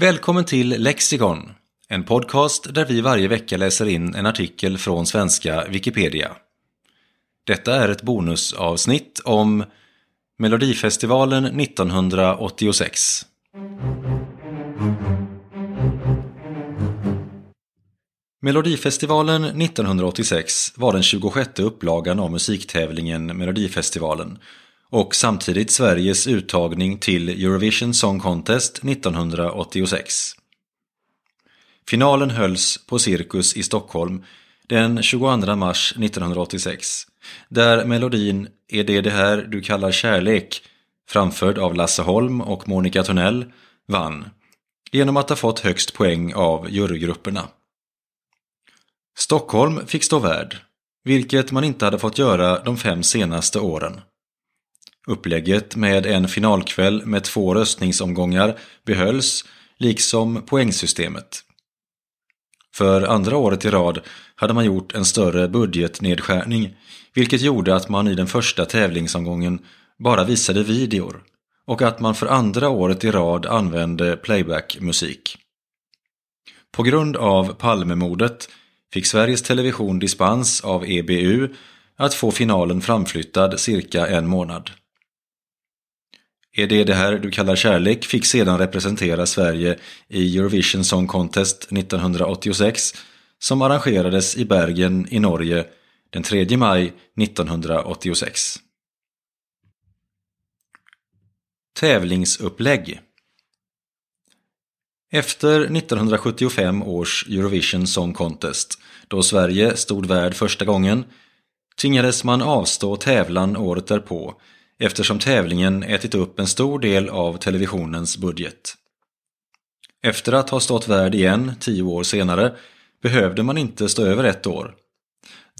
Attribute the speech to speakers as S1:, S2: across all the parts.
S1: Välkommen till Lexikon, en podcast där vi varje vecka läser in en artikel från svenska Wikipedia. Detta är ett bonusavsnitt om Melodifestivalen 1986. Melodifestivalen 1986 var den 26 upplagan av musiktävlingen Melodifestivalen och samtidigt Sveriges uttagning till Eurovision Song Contest 1986. Finalen hölls på Cirkus i Stockholm den 22 mars 1986 där melodin Är det det här du kallar kärlek framförd av Lasse Holm och Monica Tunnell vann genom att ha fått högst poäng av jurygrupperna. Stockholm fick stå värd, vilket man inte hade fått göra de fem senaste åren. Upplägget med en finalkväll med två röstningsomgångar behölls, liksom poängsystemet. För andra året i rad hade man gjort en större budgetnedskärning, vilket gjorde att man i den första tävlingsomgången bara visade videor och att man för andra året i rad använde playbackmusik. På grund av Palmemordet fick Sveriges Television dispens av EBU att få finalen framflyttad cirka en månad. Är det det här du kallar kärlek fick sedan representera Sverige i Eurovision Song Contest 1986 som arrangerades i Bergen i Norge den 3 maj 1986. Tävlingsupplägg Efter 1975 års Eurovision Song Contest, då Sverige stod värd första gången, tvingades man avstå tävlan året därpå eftersom tävlingen ätit upp en stor del av televisionens budget. Efter att ha stått värd igen tio år senare behövde man inte stå över ett år.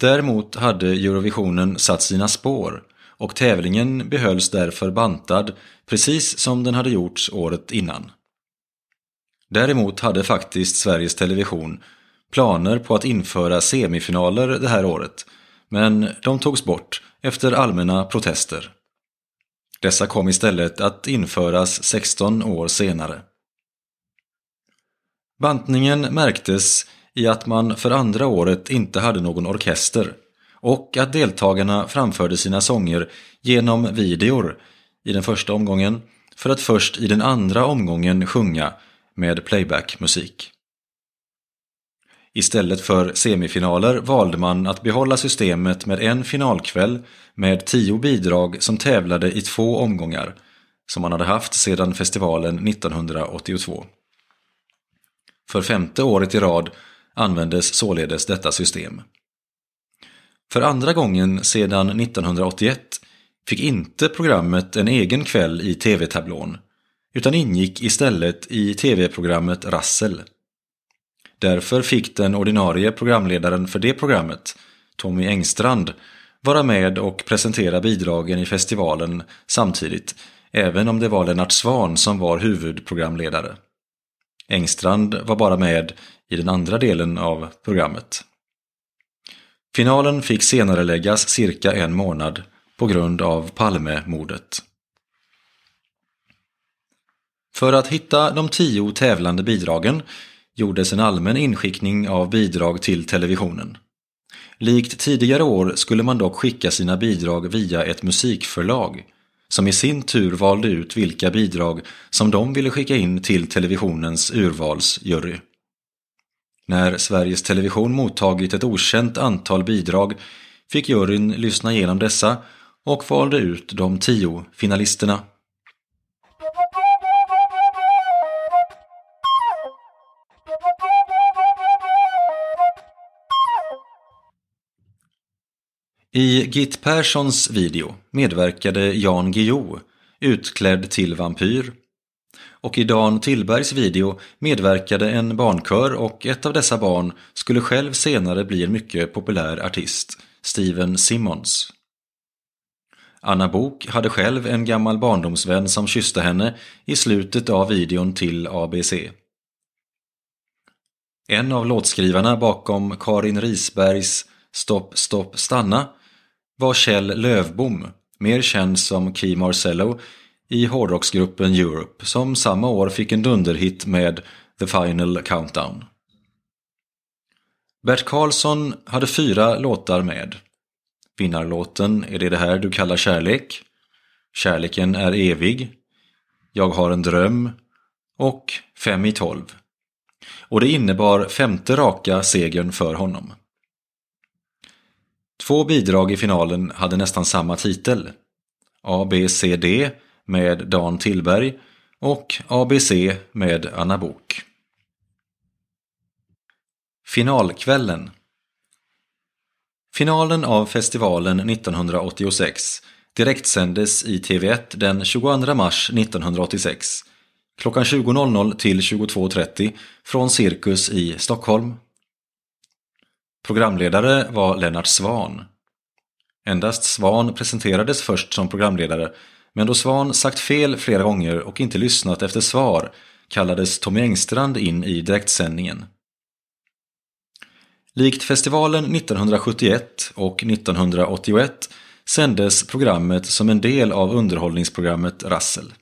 S1: Däremot hade Eurovisionen satt sina spår och tävlingen behölls därför bantad precis som den hade gjorts året innan. Däremot hade faktiskt Sveriges Television planer på att införa semifinaler det här året men de togs bort efter allmänna protester. Dessa kom istället att införas 16 år senare. Bantningen märktes i att man för andra året inte hade någon orkester och att deltagarna framförde sina sånger genom videor i den första omgången för att först i den andra omgången sjunga med playbackmusik. Istället för semifinaler valde man att behålla systemet med en finalkväll med tio bidrag som tävlade i två omgångar, som man hade haft sedan festivalen 1982. För femte året i rad användes således detta system. För andra gången sedan 1981 fick inte programmet en egen kväll i tv-tablån, utan ingick istället i tv-programmet Rassel. Därför fick den ordinarie programledaren för det programmet, Tommy Engstrand, vara med och presentera bidragen i festivalen samtidigt, även om det var Lennart Svan som var huvudprogramledare. Engstrand var bara med i den andra delen av programmet. Finalen fick senare läggas cirka en månad på grund av Palmemordet. För att hitta de tio tävlande bidragen gjordes en allmän inskickning av bidrag till televisionen. Likt tidigare år skulle man dock skicka sina bidrag via ett musikförlag som i sin tur valde ut vilka bidrag som de ville skicka in till televisionens urvalsjury. När Sveriges Television mottagit ett okänt antal bidrag fick juryn lyssna igenom dessa och valde ut de tio finalisterna. I Git Perssons video medverkade Jan Guillou utklädd till vampyr. Och i Dan Tillbergs video medverkade en barnkör och ett av dessa barn skulle själv senare bli en mycket populär artist, Steven Simmons. Anna Bok hade själv en gammal barndomsvän som kysste henne i slutet av videon till ABC. En av låtskrivarna bakom Karin Risbergs Stopp, stopp, stanna var Kjell Lövbom, mer känd som Key Marcello, i hårdrocksgruppen Europe som samma år fick en dunderhit med The Final Countdown. Bert Karlsson hade fyra låtar med. Vinnarlåten Är det det här du kallar kärlek? Kärleken är evig. Jag har en dröm. Och Fem i tolv. Och det innebar femte raka segern för honom. Två bidrag i finalen hade nästan samma titel. ABCD med Dan Tillberg och ABC med Anna Bok. Finalkvällen Finalen av festivalen 1986 direktsändes i TV1 den 22 mars 1986 klockan 20.00 till 22.30 från Cirkus i Stockholm. Programledare var Lennart Svan. Endast Svan presenterades först som programledare men då Svan sagt fel flera gånger och inte lyssnat efter svar kallades Tommy Engstrand in i direktsändningen. Likt festivalen 1971 och 1981 sändes programmet som en del av underhållningsprogrammet Rassel.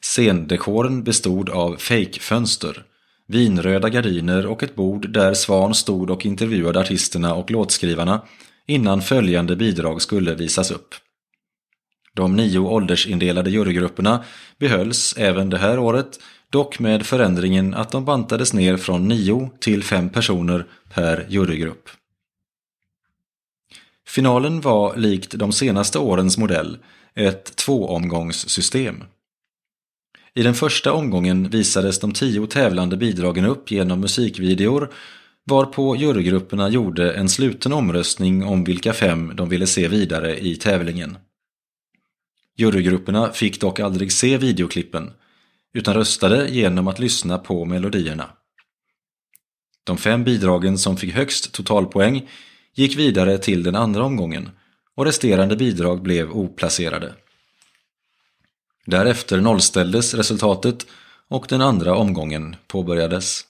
S1: Scendekoren bestod av fejkfönster vinröda gardiner och ett bord där Svan stod och intervjuade artisterna och låtskrivarna innan följande bidrag skulle visas upp. De nio åldersindelade jurygrupperna behölls även det här året, dock med förändringen att de bantades ner från nio till fem personer per jurygrupp. Finalen var likt de senaste årens modell ett tvåomgångssystem. I den första omgången visades de tio tävlande bidragen upp genom musikvideor varpå jurygrupperna gjorde en sluten omröstning om vilka fem de ville se vidare i tävlingen. Jurygrupperna fick dock aldrig se videoklippen utan röstade genom att lyssna på melodierna. De fem bidragen som fick högst totalpoäng gick vidare till den andra omgången och resterande bidrag blev oplacerade. Därefter nollställdes resultatet och den andra omgången påbörjades.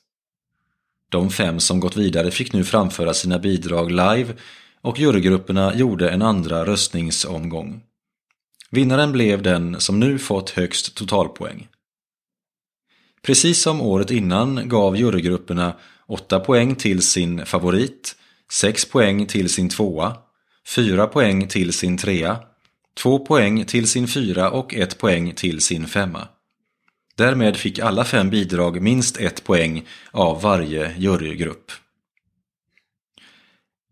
S1: De fem som gått vidare fick nu framföra sina bidrag live och jurygrupperna gjorde en andra röstningsomgång. Vinnaren blev den som nu fått högst totalpoäng. Precis som året innan gav jurygrupperna 8 poäng till sin favorit, 6 poäng till sin tvåa, 4 poäng till sin trea Två poäng till sin fyra och ett poäng till sin femma. Därmed fick alla fem bidrag minst ett poäng av varje jurygrupp.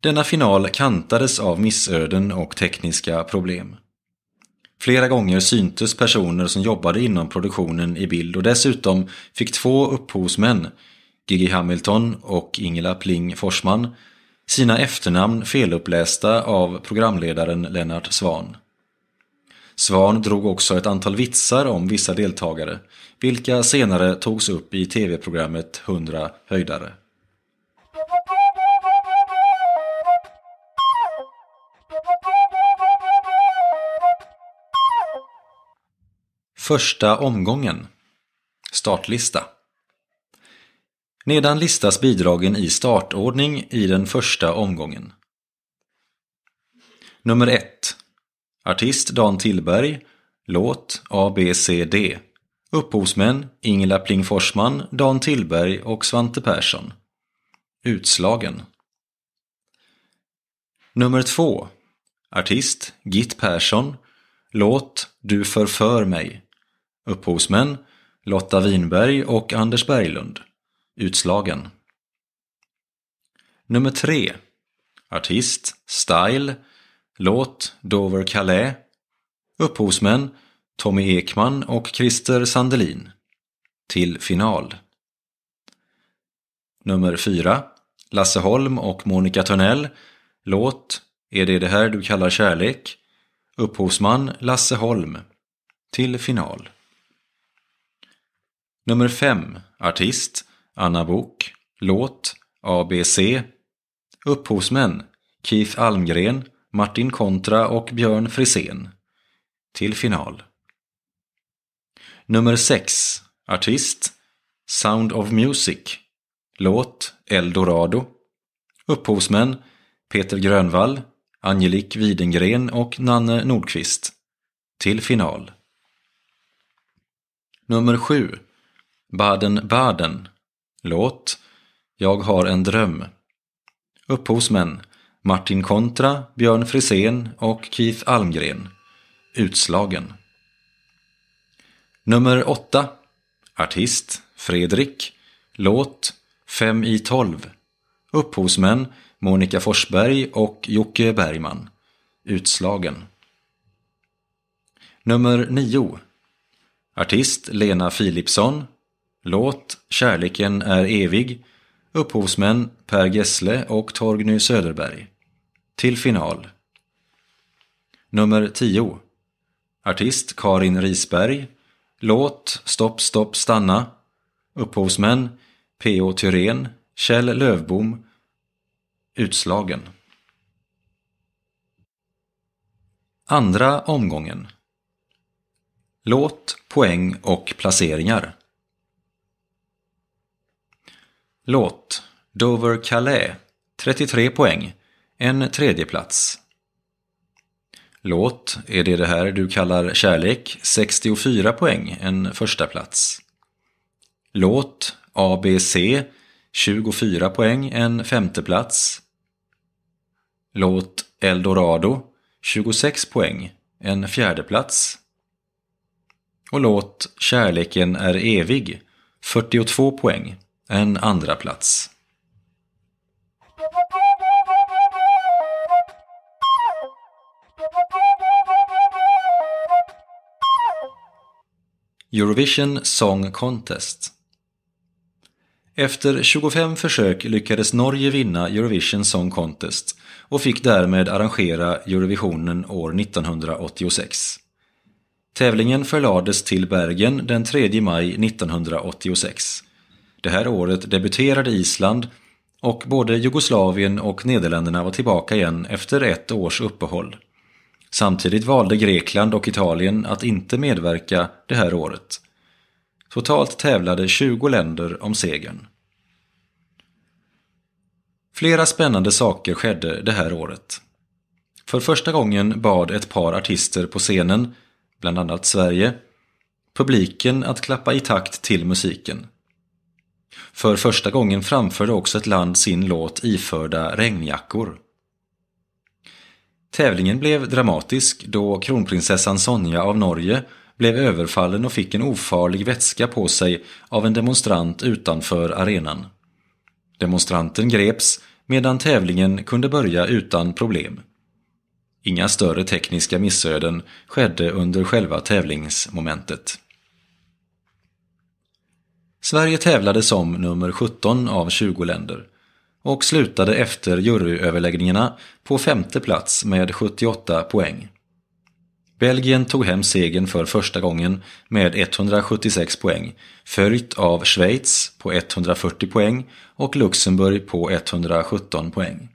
S1: Denna final kantades av missöden och tekniska problem. Flera gånger syntes personer som jobbade inom produktionen i bild och dessutom fick två upphovsmän, Gigi Hamilton och Ingela Pling Forsman, sina efternamn felupplästa av programledaren Lennart Svan. Svan drog också ett antal vitsar om vissa deltagare, vilka senare togs upp i tv-programmet 100 höjdare. Första omgången Startlista Nedan listas bidragen i startordning i den första omgången. Nummer 1 Artist Dan Tillberg. Låt ABCD. Upphovsmän Ingela Pling Forsman, Dan Tillberg och Svante Persson. Utslagen. Nummer 2. Artist Git Persson. Låt Du förför mig. Upphovsmän Lotta Winberg och Anders Berglund. Utslagen. Nummer 3. Artist Style Låt Dover Calais Upphovsmän Tommy Ekman och Christer Sandelin Till final Nummer 4 Lasse Holm och Monica Törnell Låt Är det det här du kallar kärlek? Upphovsman Lasse Holm Till final Nummer 5 Artist Anna Bok Låt ABC Upphovsmän Keith Almgren Martin Kontra och Björn Frisén. Till final. Nummer 6. Artist Sound of Music. Låt Eldorado. Upphovsmän Peter Grönvall, Angelique Widengren och Nanne Nordqvist. Till final. Nummer 7. Baden-Baden. Låt Jag har en dröm. Upphovsmän Martin Kontra, Björn Frisén och Keith Almgren. Utslagen. Nummer 8. Artist Fredrik. Låt 5 i 12. Upphovsmän Monica Forsberg och Jocke Bergman. Utslagen. Nummer 9. Artist Lena Philipsson. Låt Kärleken är evig. Upphovsmän Per Gessle och Torgny Söderberg. Till final. Nummer 10. Artist Karin Risberg. Låt Stopp stopp stanna. Upphovsmän P.O. Thyrén, Kjell Lövbom. Utslagen. Andra omgången. Låt, poäng och placeringar. Låt Dover Calais 33 poäng en tredje plats. Låt, är det det här du kallar kärlek, 64 poäng, en första plats. Låt, ABC, 24 poäng, en femte plats. Låt Eldorado, 26 poäng, en fjärde plats. Och låt Kärleken är evig, 42 poäng, en andra plats. Eurovision Song Contest. Efter 25 försök lyckades Norge vinna Eurovision Song Contest och fick därmed arrangera Eurovisionen år 1986. Tävlingen förlades till Bergen den 3 maj 1986. Det här året debuterade Island och både Jugoslavien och Nederländerna var tillbaka igen efter ett års uppehåll. Samtidigt valde Grekland och Italien att inte medverka det här året. Totalt tävlade 20 länder om segern. Flera spännande saker skedde det här året. För första gången bad ett par artister på scenen, bland annat Sverige, publiken att klappa i takt till musiken. För första gången framförde också ett land sin låt iförda regnjackor. Tävlingen blev dramatisk då kronprinsessan Sonja av Norge blev överfallen och fick en ofarlig vätska på sig av en demonstrant utanför arenan. Demonstranten greps medan tävlingen kunde börja utan problem. Inga större tekniska missöden skedde under själva tävlingsmomentet. Sverige tävlade som nummer 17 av 20 länder och slutade efter juryöverläggningarna på femte plats med 78 poäng. Belgien tog hem segern för första gången med 176 poäng, följt av Schweiz på 140 poäng och Luxemburg på 117 poäng.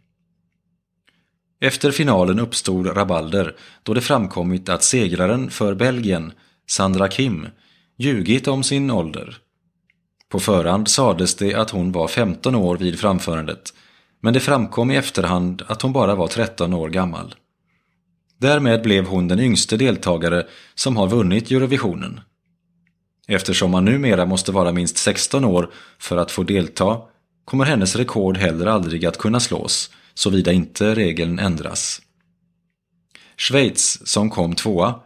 S1: Efter finalen uppstod rabalder då det framkommit att segraren för Belgien, Sandra Kim, ljugit om sin ålder på förhand sades det att hon var 15 år vid framförandet, men det framkom i efterhand att hon bara var 13 år gammal. Därmed blev hon den yngste deltagare som har vunnit Eurovisionen. Eftersom man numera måste vara minst 16 år för att få delta kommer hennes rekord heller aldrig att kunna slås, såvida inte regeln ändras. Schweiz, som kom tvåa,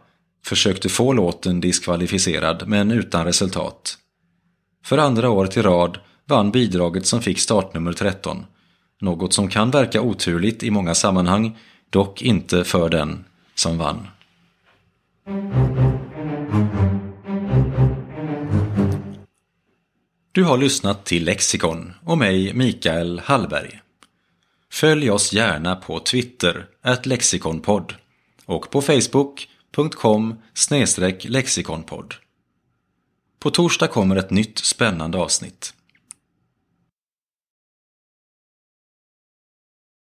S1: försökte få låten diskvalificerad men utan resultat. För andra året i rad vann bidraget som fick startnummer 13. Något som kan verka oturligt i många sammanhang, dock inte för den som vann. Du har lyssnat till Lexikon och mig, Mikael Hallberg. Följ oss gärna på Twitter, lexikonpodd och på Facebook.com lexikonpodd. På torsdag kommer ett nytt spännande avsnitt.